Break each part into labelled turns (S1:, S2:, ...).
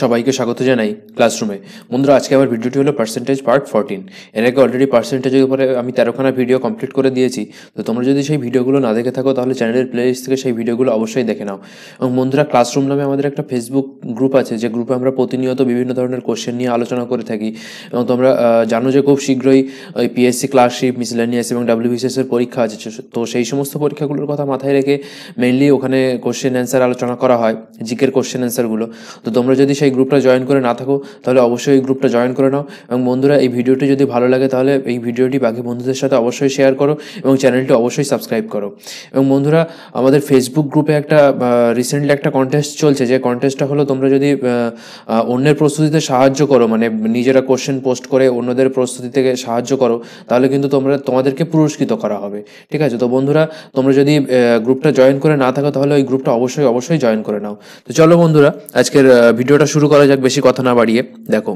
S1: সবাইকে স্বাগত জানাই ক্লাসরুমে বন্ধুরা আজকে আমার ভিডিওটি হলো পার্সেন্টেজ পার্ট ফোরটিন এর আগে অলরেডি পার্সেন্টেজের উপরে আমি তেরোখানা ভিডিও কমপ্লিট করে দিয়েছি তো তোমরা যদি সেই ভিডিওগুলো না দেখে থাকো তাহলে চ্যানেলের লিস্ট থেকে সেই ভিডিওগুলো অবশ্যই দেখে নাও এবং বন্ধুরা ক্লাসরুম নামে আমাদের একটা ফেসবুক গ্রুপ আছে যে গ্রুপে আমরা প্রতিনিয়ত বিভিন্ন ধরনের কোশ্চেন নিয়ে আলোচনা করে থাকি এবং তোমরা জানো যে খুব শীঘ্রই ওই পিএসসি ক্লাসশিপ মিসলেনিয়াস এবং ডাব্লিউবিসিএসের পরীক্ষা আছে তো সেই সমস্ত পরীক্ষাগুলোর কথা মাথায় রেখে মেনলি ওখানে কোশ্চেন অ্যান্সার আলোচনা করা হয় জিকের কোশ্চেন অ্যান্সারগুলো তো তোমরা যদি সেই গ্রুপটা জয়েন করে না থাকো তাহলে অবশ্যই এই গ্রুপটা জয়েন করে নাও এবং বন্ধুরা এই ভিডিওটি যদি ভালো লাগে তাহলে এই ভিডিওটি বাকি বন্ধুদের সাথে অবশ্যই শেয়ার করো এবং চ্যানেলটি অবশ্যই সাবস্ক্রাইব করো এবং বন্ধুরা আমাদের ফেসবুক গ্রুপে একটা রিসেন্টলি একটা কন্টেস্ট চলছে যে কন্টেস্টটা হলো তোমরা যদি অন্যের প্রস্তুতিতে সাহায্য করো মানে নিজেরা কোশ্চেন পোস্ট করে অন্যদের প্রস্তুতি থেকে সাহায্য করো তাহলে কিন্তু তোমরা তোমাদেরকে পুরস্কৃত করা হবে ঠিক আছে তো বন্ধুরা তোমরা যদি গ্রুপটা জয়েন করে না থাকো তাহলে ওই গ্রুপটা অবশ্যই অবশ্যই জয়েন করে নাও তো চলো বন্ধুরা আজকের ভিডিওটা ভিডিওটা শুরু করা যাক বেশি কথা না বাড়িয়ে দেখো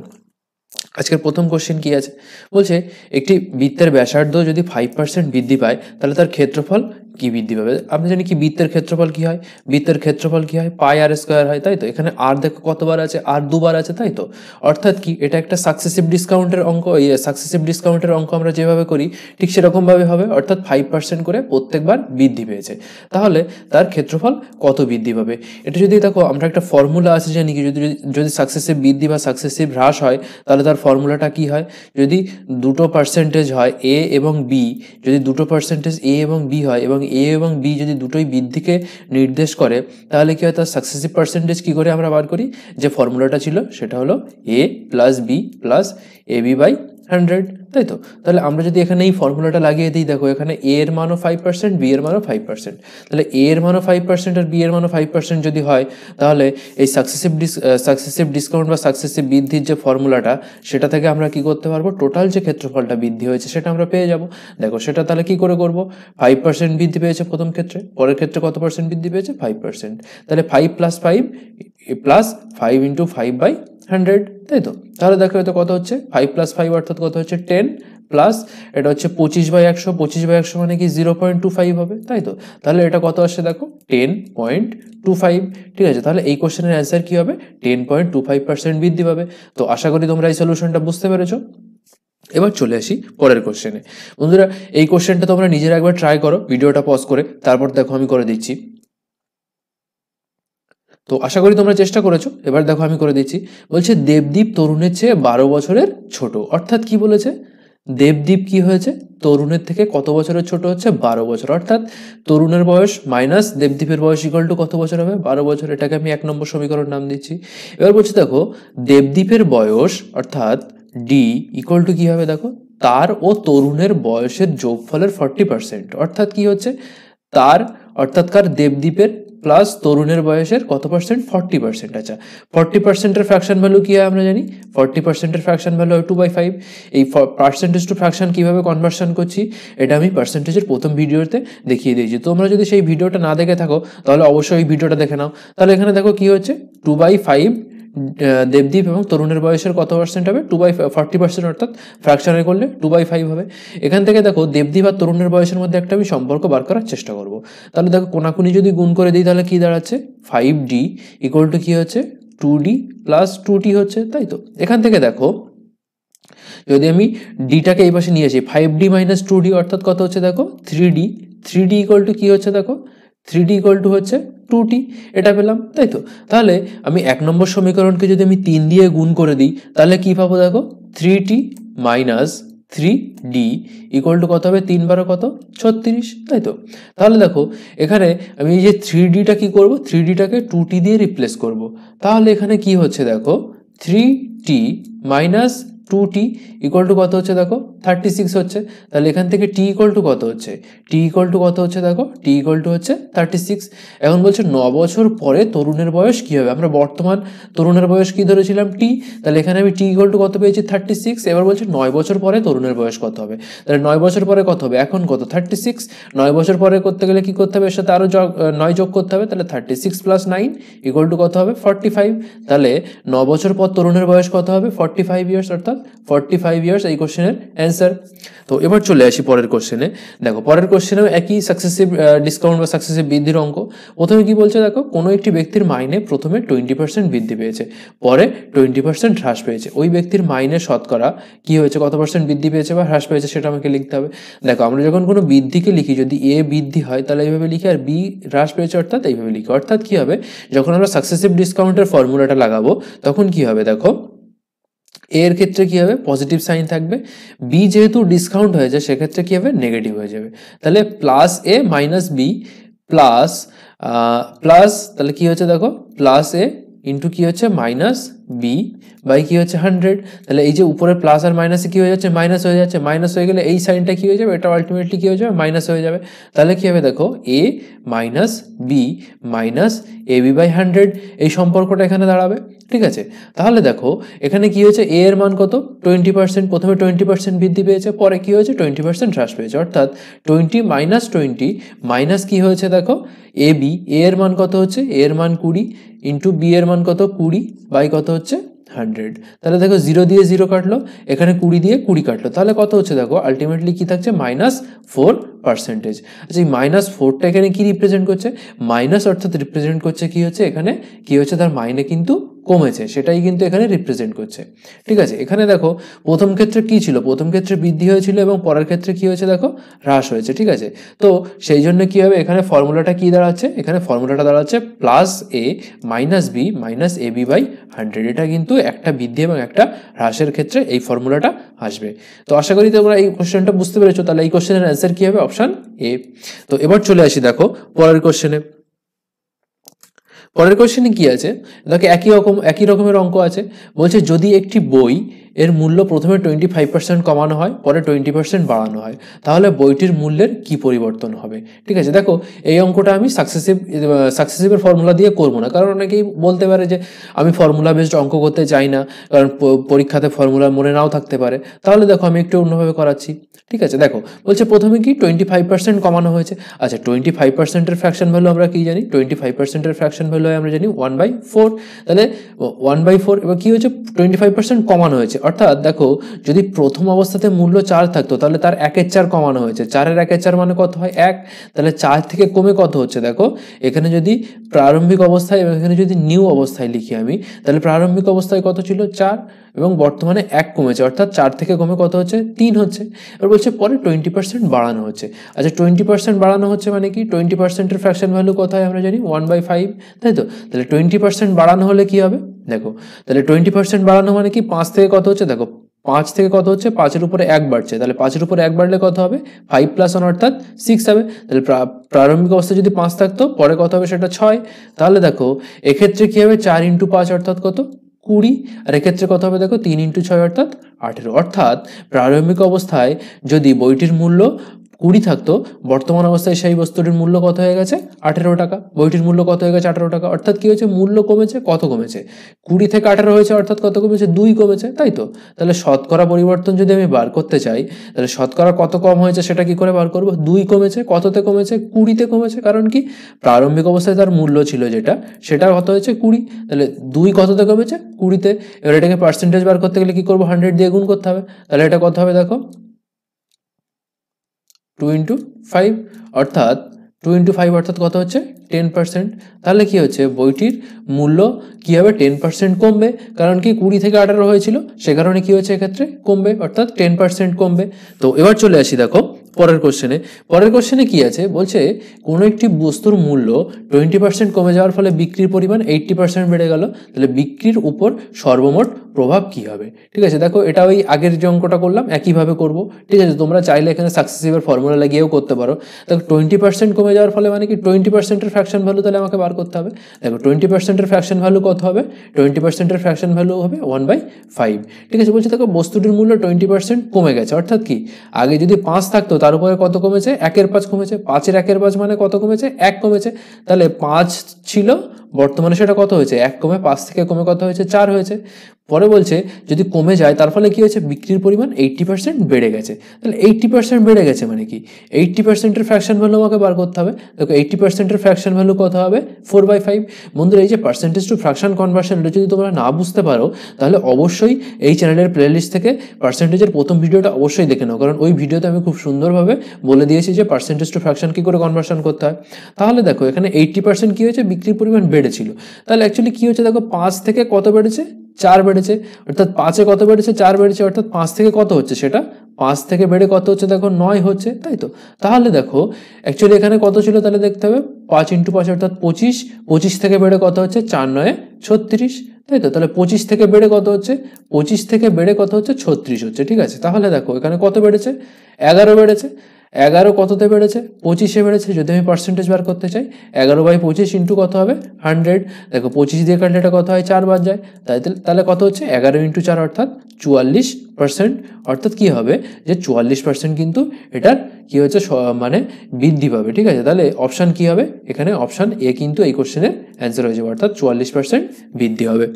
S1: আজকের প্রথম কোশ্চেন কি আছে বলছে একটি বৃত্তের ব্যাসার্ধ যদি ফাইভ পার্সেন্ট বৃদ্ধি পায় তাহলে তার ক্ষেত্রফল কি বৃদ্ধি পাবে আপনি জানি কি বৃত্তের ক্ষেত্রফল কি হয় বৃত্তের ক্ষেত্রফল কি হয় পাই আর স্কোয়ার হয় তাই তো এখানে আর দেখো কতবার আছে আর দুবার আছে তাই তো অর্থাৎ কি এটা একটা সাকসেসিভ ডিসকাউন্টের অঙ্ক সাকসেসিভ ডিসকাউন্টের অঙ্ক আমরা যেভাবে করি ঠিক সেরকমভাবে হবে অর্থাৎ ফাইভ পার্সেন্ট করে প্রত্যেকবার বৃদ্ধি পেয়েছে তাহলে তার ক্ষেত্রফল কত বৃদ্ধি পাবে এটা যদি দেখো আমরা একটা ফর্মুলা আছে জানি কি যদি যদি সাকসেসিভ বৃদ্ধি বা সাকসেসিভ হ্রাস হয় তাহলে তার ফর্মুলাটা কি হয় যদি দুটো পার্সেন্টেজ হয় এ এবং বি যদি দুটো পার্সেন্টেজ এ এবং বি হয় এবং এ এবং বি যদি দুটোই বৃদ্ধিকে নির্দেশ করে তাহলে কি হয় তার সাকসেসিভ পার্সেন্টেজ কী করে আমরা বার করি যে ফর্মুলাটা ছিল সেটা হলো A plus B plus A B by hundred তাই তো তাহলে আমরা যদি এখানে এই ফর্মুলাটা লাগিয়ে দিই দেখো এখানে এ এর মানও ফাইভ পার্সেন্ট বি এর মানও ফাইভ পার্সেন্ট তাহলে এ এর মানও ফাইভ পার্সেন্ট আর বি এর মানও ফাইভ পার্সেন্ট যদি হয় তাহলে এই সাকসেসিভ ডিস সাকসেসিভ ডিসকাউন্ট বা সাকসেসিভ বৃদ্ধির যে ফর্মুলাটা সেটা থেকে আমরা কি করতে পারবো টোটাল যে ক্ষেত্রফলটা বৃদ্ধি হয়েছে সেটা আমরা পেয়ে যাব দেখো সেটা তাহলে কি করে করবো ফাইভ পার্সেন্ট বৃদ্ধি পেয়েছে প্রথম ক্ষেত্রে পরের ক্ষেত্রে কত পার্সেন্ট বৃদ্ধি পেয়েছে ফাইভ পার্সেন্ট তাহলে five plus five plus five into five by hundred তাই তো তাহলে দেখো এটা কত হচ্ছে ফাইভ প্লাস ফাইভ অর্থাৎ কত হচ্ছে টেন প্লাস এটা হচ্ছে পঁচিশ বাই একশো পঁচিশ বাই একশো মানে কি জিরো পয়েন্ট টু ফাইভ হবে তাই তো তাহলে এটা কত আসছে দেখো টেন পয়েন্ট টু ফাইভ ঠিক আছে তাহলে এই কোশ্চেনের অ্যান্সার কী হবে ten point two five percent বৃদ্ধি পাবে তো আশা করি তোমরা এই সলিউশনটা বুঝতে পেরেছো এবার চলে আসি পরের কোশ্চেনে বন্ধুরা এই কোশ্চেনটা তোমরা নিজেরা একবার ট্রাই করো ভিডিওটা পজ করে তারপর দেখো আমি করে দিচ্ছি তো আশা করি তোমরা চেষ্টা করেছো এবার দেখো আমি করে দিচ্ছি বলছে দেবদীপ তরুণের চেয়ে বারো বছরের ছোট অর্থাৎ কি বলেছে দেবদীপ কি হয়েছে তরুণের থেকে কত বছরের ছোট হচ্ছে বারো বছর অর্থাৎ তরুণের বয়স মাইনাস দেবদীপের বয়স ইকল টু কত বছর হবে বারো বছর এটাকে আমি এক নম্বর সমীকরণ নাম দিচ্ছি এবার বলছি দেখো দেবদীপের বয়স অর্থাৎ ডি ইকল টু কী হবে দেখো তার ও তরুণের বয়সের যোগফলের ফর্টি পার্সেন্ট অর্থাৎ কি হচ্ছে তার অর্থাৎ কার দেবদ্বীপের প্লাস তরুণের বয়সের কত পার্সেন্ট ফর্টি পার্সেন্ট আচ্ছা ফর্টি পার্সেন্টের ফ্র্যাকশন ভ্যালু কী হয় আমরা জানি ফর্টি পার্সেন্টের ফ্র্যাকশন ভ্যালু হয় টু বাই ফাইভ এই পার্সেন্টেজ টু ফ্র্যাকশন কীভাবে কনভার্সন করছি এটা আমি পার্সেন্টেজের প্রথম ভিডিওতে দেখিয়ে দিয়েছি তোমরা যদি সেই ভিডিওটা না দেখে থাকো তাহলে অবশ্যই ওই ভিডিওটা দেখে নাও তাহলে এখানে দেখো কী হচ্ছে টু বাই ফাইভ দেবদীপ এবং তরুণের বয়সের কত পার্সেন্ট হবে টু বাই ফর্টি পার্সেন্ট অর্থাৎ ফ্র্যাকশনে করলে টু বাই ফাইভ হবে এখান থেকে দেখো দেবদীপ আর তরুণের বয়সের মধ্যে একটা আমি সম্পর্ক বার করার চেষ্টা করব তাহলে দেখো কোনাকুনি যদি গুণ করে দিই তাহলে কী দাঁড়াচ্ছে ফাইভ ডি ইকুয়াল টু কী হচ্ছে two D plus two T হচ্ছে তাই তো এখান থেকে দেখো যদি আমি ডিটাকে এই পাশে নিয়ে আসি five D minus two D অর্থাৎ কত হচ্ছে দেখো three D three D equal to কী হচ্ছে দেখো থ্রি ডি ইকুয়াল টু হচ্ছে টু টি এটা পেলাম তাই তো তাহলে আমি এক নম্বর সমীকরণকে যদি আমি তিন দিয়ে গুণ করে দিই তাহলে কী পাবো দেখো three T minus three D equal to কত হবে তিন বারো কত ছত্রিশ তাই তো তাহলে দেখো এখানে আমি এই যে থ্রি ডিটা কী করবো থ্রি ডিটাকে টু টি দিয়ে রিপ্লেস করব। তাহলে এখানে কি হচ্ছে দেখো three T minus two T equal to কত হচ্ছে দেখো থার্টি সিক্স হচ্ছে তাহলে এখান থেকে টি ইকল টু কত হচ্ছে টি ইকল টু কত হচ্ছে দেখো টি ইকল টু হচ্ছে থার্টি সিক্স এখন বলছে ন বছর পরে তরুণের বয়স কী হবে আমরা বর্তমান তরুণের বয়স কী ধরেছিলাম টি তাহলে এখানে আমি টি ইকল টু কত পেয়েছি থার্টি সিক্স এবার বলছে নয় বছর পরে তরুণের বয়স কত হবে তাহলে নয় বছর পরে কত হবে এখন কত থার্টি সিক্স নয় বছর পরে করতে গেলে কী করতে হবে এর সাথে আরও যোগ নয় যোগ করতে হবে তাহলে thirty six plus nine equal to কত হবে ফর্টি ফাইভ তাহলে ন বছর পর তরুণের বয়স কত হবে ফর্টি ফাইভ ইয়ার্স অর্থাৎ ফর্টি ফাইভ ইয়ার্স এই কোশ্চেনের অ্যান্সার তো এবার চলে আসি পরের কোশ্চেনে দেখো পরের কোশ্চেনেও একই সাকসেসিভ ডিসকাউন্ট বা সাকসেসিভ বৃদ্ধির অঙ্ক প্রথমে কি বলছে দেখো কোনো একটি ব্যক্তির মাইনে প্রথমে টোয়েন্টি পার্সেন্ট বৃদ্ধি পেয়েছে পরে টোয়েন্টি পার্সেন্ট হ্রাস পেয়েছে ওই ব্যক্তির মাইনে শতকরা কি হয়েছে কত পার্সেন্ট বৃদ্ধি পেয়েছে বা হ্রাস পেয়েছে সেটা আমাকে লিখতে হবে দেখো আমরা যখন কোনো বৃদ্ধিকে লিখি যদি এ বৃদ্ধি হয় তাহলে এইভাবে লিখি আর বি হ্রাস পেয়েছে অর্থাৎ এইভাবে লিখি অর্থাৎ কি হবে যখন আমরা সাকসেসিভ ডিসকাউন্টের ফর্মুলাটা লাগাবো তখন কি হবে দেখো এর ক্ষেত্রে কী হবে পজিটিভ সাইন থাকবে বি যেহেতু ডিসকাউন্ট হয়ে যায় সেক্ষেত্রে কী হবে নেগেটিভ হয়ে যাবে তাহলে plus A minus B plus plus তাহলে কী হচ্ছে দেখো প্লাস এ ইন্টু কি হচ্ছে মাইনাস বি বাই কী হচ্ছে হান্ড্রেড তাহলে এই যে উপরে প্লাস আর মাইনাসে কী হয়ে যাচ্ছে মাইনাস হয়ে যাচ্ছে মাইনাস হয়ে গেলে এই সাইনটা কী হয়ে যাবে এটা আলটিমেটলি কী হয়ে যাবে মাইনাস হয়ে যাবে তাহলে কী হবে দেখো A minus B minus A B by hundred এই সম্পর্কটা এখানে দাঁড়াবে ঠিক আছে তাহলে দেখো এখানে কী হয়েছে এ এর মান কত টোয়েন্টি পার্সেন্ট প্রথমে টোয়েন্টি পার্সেন্ট বৃদ্ধি পেয়েছে পরে কী হয়েছে টোয়েন্টি পার্সেন্ট হ্রাস পেয়েছে অর্থাৎ টোয়েন্টি মাইনাস টোয়েন্টি মাইনাস কী হয়েছে দেখো এ বি এ এর মান কত হচ্ছে এ এর মান কুড়ি ইন্টু বি এর মান কত কুড়ি বাই কত হচ্ছে হান্ড্রেড তাহলে দেখো জিরো দিয়ে জিরো কাটলো এখানে কুড়ি দিয়ে কুড়ি কাটলো তাহলে কত হচ্ছে দেখো আলটিমেটলি কী থাকছে মাইনাস ফোর পার্সেন্টেজ আচ্ছা এই মাইনাস ফোরটা এখানে কী রিপ্রেজেন্ট করছে মাইনাস অর্থাৎ রিপ্রেজেন্ট করছে কী হচ্ছে এখানে কী হচ্ছে তার মাইনে কিন্তু কমেছে সেটাই কিন্তু এখানে রিপ্রেজেন্ট করছে ঠিক আছে এখানে দেখো প্রথম ক্ষেত্রে কি ছিল প্রথম ক্ষেত্রে বৃদ্ধি হয়েছিল এবং পরের ক্ষেত্রে কি হয়েছে দেখো হ্রাস হয়েছে ঠিক আছে তো সেই জন্য কি হবে এখানে ফর্মুলাটা কি দাঁড়াচ্ছে এখানে ফর্মুলাটা দাঁড়াচ্ছে plus A minus B minus A B by hundred এটা কিন্তু একটা বৃদ্ধি এবং একটা হ্রাসের ক্ষেত্রে এই ফর্মুলাটা আসবে তো আশা করি তোমরা এই কোশ্চেনটা বুঝতে পেরেছো তাহলে এই কোশ্চেনের অ্যান্সার কী হবে অপশান এ তো এবার চলে আসি দেখো পরের কোশ্চেনে পরের কোয়েশ্চেনে কি আছে দেখো একই রকম একই রকমের অঙ্ক আছে বলছে যদি একটি বই এর মূল্য প্রথমে টোয়েন্টি ফাইভ পার্সেন্ট কমানো হয় পরে টোয়েন্টি পার্সেন্ট বাড়ানো হয় তাহলে বইটির মূল্যের কি পরিবর্তন হবে ঠিক আছে দেখো এই অঙ্কটা আমি সাকসেসিভ সাকসেসিভের ফর্মুলা দিয়ে করবো না কারণ অনেকেই বলতে পারে যে আমি ফর্মুলা বেসড অঙ্ক করতে চাই না কারণ পরীক্ষাতে ফর্মুলা মনে নাও থাকতে পারে তাহলে দেখো আমি একটু অন্যভাবে করাচ্ছি ঠিক আছে দেখো বলছে প্রথমে কি টোয়েন্টি ফাইভ পার্সেন্ট কমানো হয়েছে আচ্ছা টোয়েন্টি ফাইভ পার্সেন্টের ফ্র্যাকশন ভ্যালু আমরা কী জানি টোয়েন্টি ফাইভ পার্সেন্টের ফ্র্যাকশন ভ্যালু আমরা জানি ওয়ান বাই ফোর তাহলে ওয়ান বাই ফোর এবার কী হয়েছে টোয়েন্টি ফাইভ পার্সেন্ট কমানো হয়েছে অর্থাৎ দেখো যদি প্রথম অবস্থাতে মূল্য চার থাকতো তাহলে তার একের চার কমানো হয়েছে চারের একের চার মানে কত হয় এক তাহলে চার থেকে কমে কত হচ্ছে দেখো এখানে যদি প্রারম্ভিক অবস্থায় এবং এখানে যদি নিউ অবস্থায় লিখি আমি তাহলে প্রারম্ভিক অবস্থায় কত ছিল চার এবং বর্তমানে এক কমেছে অর্থাৎ চার থেকে কমে কত হচ্ছে তিন হচ্ছে এবার বলছে পরে টোয়েন্টি পার্সেন্ট বাড়ানো হচ্ছে আচ্ছা টোয়েন্টি পার্সেন্ট বাড়ানো হচ্ছে মানে কি টোয়েন্টি পার্সেন্টের ফ্র্যাকশন ভ্যালু কত হয় আমরা জানি ওয়ান বাই ফাইভ তাই তো তাহলে টোয়েন্টি পার্সেন্ট বাড়ানো হলে কি হবে দেখো তাহলে টোয়েন্টি পার্সেন্ট বাড়ানো মানে কি পাঁচ থেকে কত হচ্ছে দেখো পাঁচ থেকে কত হচ্ছে পাঁচের উপরে এক বাড়ছে তাহলে পাঁচের উপরে এক বাড়লে কত হবে ফাইভ প্লাস ওয়ান অর্থাৎ সিক্স হবে তাহলে প্রারম্ভিক অবস্থায় যদি পাঁচ থাকতো পরে কত হবে সেটা ছয় তাহলে দেখো এক্ষেত্রে কী হবে চার ইন্টু পাঁচ অর্থাৎ কত কুড়ি আর এক্ষেত্রে কত হবে দেখো তিন ইন্টু ছয় অর্থাৎ আঠেরো অর্থাৎ প্রারম্ভিক অবস্থায় যদি বইটির মূল্য কুড়ি থাকতো বর্তমান অবস্থায় সেই বস্তুটির মূল্য কত হয়ে গেছে আঠেরো টাকা বইটির মূল্য কত হয়ে গেছে আঠেরো টাকা অর্থাৎ কী হয়েছে মূল্য কমেছে কত কমেছে কুড়ি থেকে আঠেরো হয়েছে অর্থাৎ কত কমেছে দুই কমেছে তাই তো তাহলে শতকরা পরিবর্তন যদি আমি বার করতে চাই তাহলে শতকরা কত কম হয়েছে সেটা কি করে বার করবো দুই কমেছে কততে কমেছে কুড়িতে কমেছে কারণ কি প্রারম্ভিক অবস্থায় তার মূল্য ছিল যেটা সেটা কত হয়েছে কুড়ি তাহলে দুই কততে কমেছে কুড়িতে এবার এটাকে পার্সেন্টেজ বার করতে গেলে কি করবো হান্ড্রেড দিয়ে গুণ করতে হবে তাহলে এটা কত হবে দেখো টু ইন্টু ফাইভ অর্থাৎ টু ইন্টু ফাইভ অর্থাৎ কত হচ্ছে টেন পার্সেন্ট তাহলে কী হচ্ছে বইটির মূল্য কী হবে টেন পার্সেন্ট কমবে কারণ কি কুড়ি থেকে আঠারো হয়েছিল সে কারণে কী হচ্ছে এক্ষেত্রে কমবে অর্থাৎ টেন পার্সেন্ট কমবে তো এবার চলে আসি দেখো পরের কোশ্চেনে পরের কোশ্চেনে কি আছে বলছে কোনো একটি বস্তুর মূল্য টোয়েন্টি পার্সেন্ট কমে যাওয়ার ফলে বিক্রির পরিমাণ এইটটি পার্সেন্ট বেড়ে গেল তাহলে বিক্রির উপর সর্বমোট প্রভাব কি হবে ঠিক আছে দেখো এটা ওই আগের যে অঙ্কটা করলাম একইভাবে করব ঠিক আছে তোমরা চাইলে এখানে সাকসেসিভের ফর্মুলা লাগিয়েও করতে পারো দেখো টোয়েন্টি পার্সেন্ট কমে যাওয়ার ফলে মানে কি টোয়েন্টি পার্সেন্টের ফ্যাকশন ভ্যালু তাহলে আমাকে বার করতে হবে দেখো টোয়েন্টি পার্সেন্টের ফ্যাকশন ভ্যালু কত হবে টোয়েন্টি পার্সেন্টের ফ্যাকশন ভ্যালু হবে ওয়ান বাই ফাইভ ঠিক আছে বলছে দেখো বস্তুটির মূল্য টোয়েন্টি পার্সেন্ট কমে গেছে অর্থাৎ কি আগে যদি পাঁচ থাকতো তার উপরে কত কমেছে একের পাঁচ কমেছে পাঁচের একের পাঁচ মানে কত কমেছে এক কমেছে তাহলে পাঁচ ছিল বর্তমানে সেটা কত হয়েছে এক কমে পাঁচ থেকে কমে কত হয়েছে চার হয়েছে পরে বলছে যদি কমে যায় তার ফলে কী হয়েছে বিক্রির পরিমাণ এইট্টি পার্সেন্ট বেড়ে গেছে তাহলে এইট্টি পার্সেন্ট বেড়ে গেছে মানে কি এইট্টি পার্সেন্টের ফ্র্যাকশন ভ্যালু আমাকে বার করতে হবে দেখো এইট্টি পার্সেন্টের ফ্র্যাকশন ভ্যালু কত হবে ফোর বাই ফাইভ বন্ধুরা এই যে পার্সেন্টেজ টু ফ্র্যাকশন কনভার্সন যদি তোমরা না বুঝতে পারো তাহলে অবশ্যই এই চ্যানেলের প্লেলিস্ট থেকে পার্সেন্টেজের প্রথম ভিডিওটা অবশ্যই দেখে নাও কারণ ওই ভিডিওতে আমি খুব সুন্দরভাবে বলে দিয়েছি যে পার্সেন্টেজ টু ফ্র্যাকশন কী করে কনভার্সন করতে হয় তাহলে দেখো এখানে এইট্টি পার্সেন্ট কী হয়েছে বিক্রির পরিমাণ বেড়ে বেড়েছিল তাহলে অ্যাকচুয়ালি কী হচ্ছে দেখো পাঁচ থেকে কত বেড়েছে চার বেড়েছে অর্থাৎ পাঁচে কত বেড়েছে চার বেড়েছে অর্থাৎ পাঁচ থেকে কত হচ্ছে সেটা পাঁচ থেকে বেড়ে কত হচ্ছে দেখো নয় হচ্ছে তাই তো তাহলে দেখো অ্যাকচুয়ালি এখানে কত ছিল তাহলে দেখতে হবে পাঁচ ইন্টু পাঁচ অর্থাৎ পঁচিশ পঁচিশ থেকে বেড়ে কত হচ্ছে চার নয় ছত্রিশ তাই তো তাহলে পঁচিশ থেকে বেড়ে কত হচ্ছে পঁচিশ থেকে বেড়ে কত হচ্ছে ছত্রিশ হচ্ছে ঠিক আছে তাহলে দেখো এখানে কত বেড়েছে এগারো বেড়েছে এগারো কততে বেড়েছে পঁচিশে বেড়েছে যদি আমি পার্সেন্টেজ বার করতে চাই এগারো বাই পঁচিশ ইন্টু কত হবে হান্ড্রেড দেখো পঁচিশ দিয়ে কাটলে এটা কত হয় চার বাদ যায় তাই তাহলে কত হচ্ছে এগারো ইন্টু চার অর্থাৎ চুয়াল্লিশ পার্সেন্ট অর্থাৎ কী হবে যে চুয়াল্লিশ পার্সেন্ট কিন্তু এটার কি হচ্ছে মানে বৃদ্ধি পাবে ঠিক আছে তাহলে অপশান কি হবে এখানে অপশান এ কিন্তু এই কোশ্চেনের অ্যান্সার হয়ে যাবে অর্থাৎ চুয়াল্লিশ পার্সেন্ট বৃদ্ধি হবে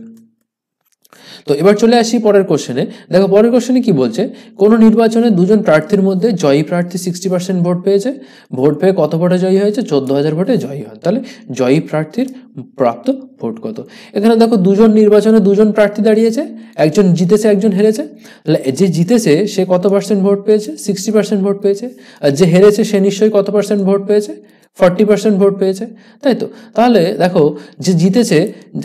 S1: তো এবার চলে আসি পরের কোশ্চেনে দেখো পরের কোশ্চেনে কি বলছে কোনো নির্বাচনে দুজন প্রার্থীর মধ্যে জয়ী প্রার্থী সিক্সটি পার্সেন্ট ভোট পেয়েছে ভোট পেয়ে কত ভোটে জয়ী হয়েছে চোদ্দ হাজার ভোটে জয়ী হন তাহলে জয়ী প্রার্থীর প্রাপ্ত ভোট কত এখানে দেখো দুজন নির্বাচনে দুজন প্রার্থী দাঁড়িয়েছে একজন জিতেছে একজন হেরেছে তাহলে যে জিতেছে সে কত পার্সেন্ট ভোট পেয়েছে সিক্সটি পার্সেন্ট ভোট পেয়েছে আর যে হেরেছে সে নিশ্চয়ই কত পার্সেন্ট ভোট পেয়েছে ফর্টি পার্সেন্ট ভোট পেয়েছে তাই তো তাহলে দেখো যে জিতেছে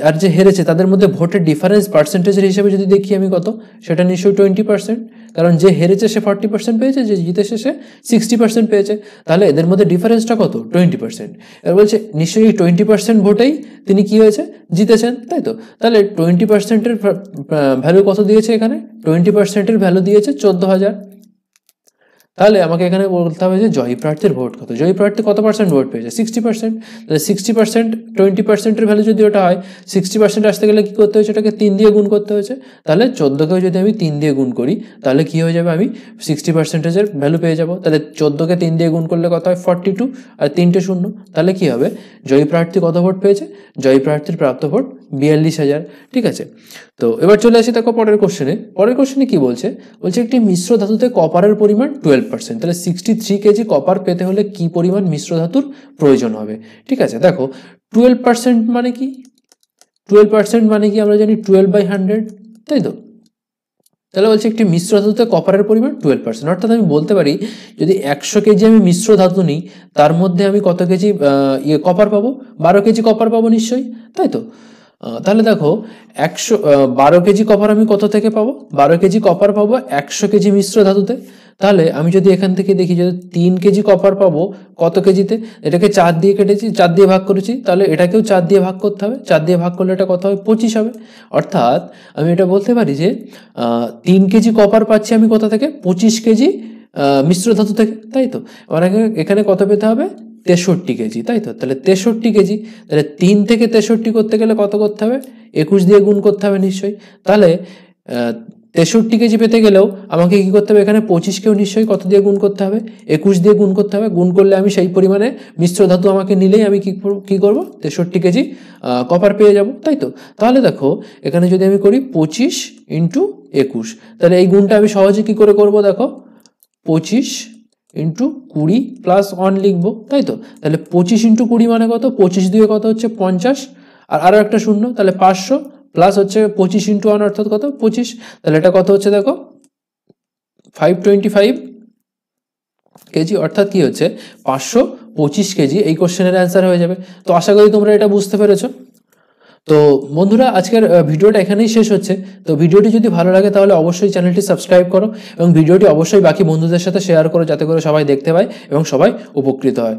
S1: আর যে হেরেছে তাদের মধ্যে ভোটের ডিফারেন্স পার্সেন্টেজের হিসেবে যদি দেখি আমি কত সেটা নিশ্চয়ই টোয়েন্টি পার্সেন্ট কারণ যে হেরেছে সে ফর্টি পার্সেন্ট পেয়েছে যে জিতেছে সে সিক্সটি পার্সেন্ট পেয়েছে তাহলে এদের মধ্যে ডিফারেন্সটা কত টোয়েন্টি পার্সেন্ট এবার বলছে নিশ্চয়ই টোয়েন্টি পার্সেন্ট ভোটেই তিনি কি হয়েছে জিতেছেন তাই তো তাহলে টোয়েন্টি পার্সেন্টের ভ্যালু কত দিয়েছে এখানে টোয়েন্টি পার্সেন্টের ভ্যালু দিয়েছে চোদ্দো হাজার তাহলে আমাকে এখানে বলতে হবে যে জয়ী প্রার্থীর ভোট কত জয়ী প্রার্থী কত পার্সেন্ট ভোট পেয়েছে সিক্সটি পার্সেন্ট তাহলে সিক্সটি পার্সেন্ট টোয়েন্টি পার্সেন্টের ভ্যালু যদি ওটা হয় সিক্সটি পার্সেন্ট আসতে গেলে কী করতে হয়েছে ওটাকে তিন দিয়ে গুণ করতে হয়েছে তাহলে চোদ্দোকেও যদি আমি তিন দিয়ে গুণ করি তাহলে কী হয়ে যাবে আমি সিক্সটি পার্সেন্টেজের ভ্যালু পেয়ে যাবো তাহলে চোদ্দোকে তিন দিয়ে গুণ করলে কত হয় ফর্টি টু আর তিনটে শূন্য তাহলে কী হবে জয়ী প্রার্থী কত ভোট পেয়েছে জয়ী প্রার্থীর প্রাপ্ত ভোট বিয়াল্লিশ হাজার ঠিক আছে তো এবার চলে আসি দেখো পরের কোশ্চেনে পরের কোশ্চেনে কি বলছে বলছে একটি মিশ্র ধাতুতে কপারের পরিমাণ টুয়েলভ পার্সেন্ট তাহলে সিক্সটি থ্রি কেজি কপার পেতে হলে কি পরিমাণ মিশ্র ধাতুর প্রয়োজন হবে ঠিক আছে দেখো টুয়েলভ পার্সেন্ট মানে কি টুয়েলভ পার্সেন্ট মানে কি আমরা জানি টুয়েলভ বাই হান্ড্রেড তাই তো তাহলে বলছে একটি মিশ্র ধাতুতে কপারের পরিমাণ টুয়েলভ পার্সেন্ট অর্থাৎ আমি বলতে পারি যদি একশো কেজি আমি মিশ্র ধাতু নিই তার মধ্যে আমি কত কেজি ইয়ে কপার পাবো বারো কেজি কপার পাবো নিশ্চয়ই তাই তো তাহলে দেখো একশো বারো কেজি কপার আমি কত থেকে পাবো বারো কেজি কপার পাবো একশো কেজি মিশ্র ধাতুতে তাহলে আমি যদি এখান থেকে দেখি যদি তিন কেজি কপার পাবো কত কেজিতে এটাকে চার দিয়ে কেটেছি চার দিয়ে ভাগ করেছি তাহলে এটাকেও চার দিয়ে ভাগ করতে হবে চার দিয়ে ভাগ করলে এটা কত হবে পঁচিশ হবে অর্থাৎ আমি এটা বলতে পারি যে তিন কেজি কপার পাচ্ছি আমি কোথা থেকে পঁচিশ কেজি মিশ্র ধাতু থেকে তাই তো এখানে কত পেতে হবে তেষট্টি কেজি তাই তো তাহলে তেষট্টি কেজি তাহলে তিন থেকে তেষট্টি করতে গেলে কত করতে হবে একুশ দিয়ে গুণ করতে হবে নিশ্চয়ই তাহলে তেষট্টি কেজি পেতে গেলেও আমাকে কি করতে হবে এখানে পঁচিশকেও নিশ্চয়ই কত দিয়ে গুণ করতে হবে একুশ দিয়ে গুণ করতে হবে গুণ করলে আমি সেই পরিমাণে মিশ্র ধাতু আমাকে নিলেই আমি করবো কি করবো তেষট্টি কেজি কপার পেয়ে যাব তাই তো তাহলে দেখো এখানে যদি আমি করি পঁচিশ ইন্টু একুশ তাহলে এই গুণটা আমি সহজে কি করে করব দেখো পঁচিশ ইন্টু কুড়ি প্লাস ওয়ান লিখবো তাই তো তাহলে পঁচিশ ইন্টু কুড়ি মানে কত পঁচিশ দিয়ে কত হচ্ছে পঞ্চাশ আর আরও একটা শূন্য তাহলে পাঁচশো প্লাস হচ্ছে পঁচিশ ইন্টু ওয়ান অর্থাৎ কত পঁচিশ তাহলে এটা কত হচ্ছে দেখো ফাইভ টোয়েন্টি ফাইভ কেজি অর্থাৎ কী হচ্ছে পাঁচশো পঁচিশ কেজি এই কোশ্চেনের অ্যান্সার হয়ে যাবে তো আশা করি তোমরা এটা বুঝতে পেরেছো তো বন্ধুরা আজকের ভিডিওটা এখানেই শেষ হচ্ছে তো ভিডিওটি যদি ভালো লাগে তাহলে অবশ্যই চ্যানেলটি সাবস্ক্রাইব করো এবং ভিডিওটি অবশ্যই বাকি বন্ধুদের সাথে শেয়ার করো যাতে করে সবাই দেখতে পায় এবং সবাই উপকৃত হয়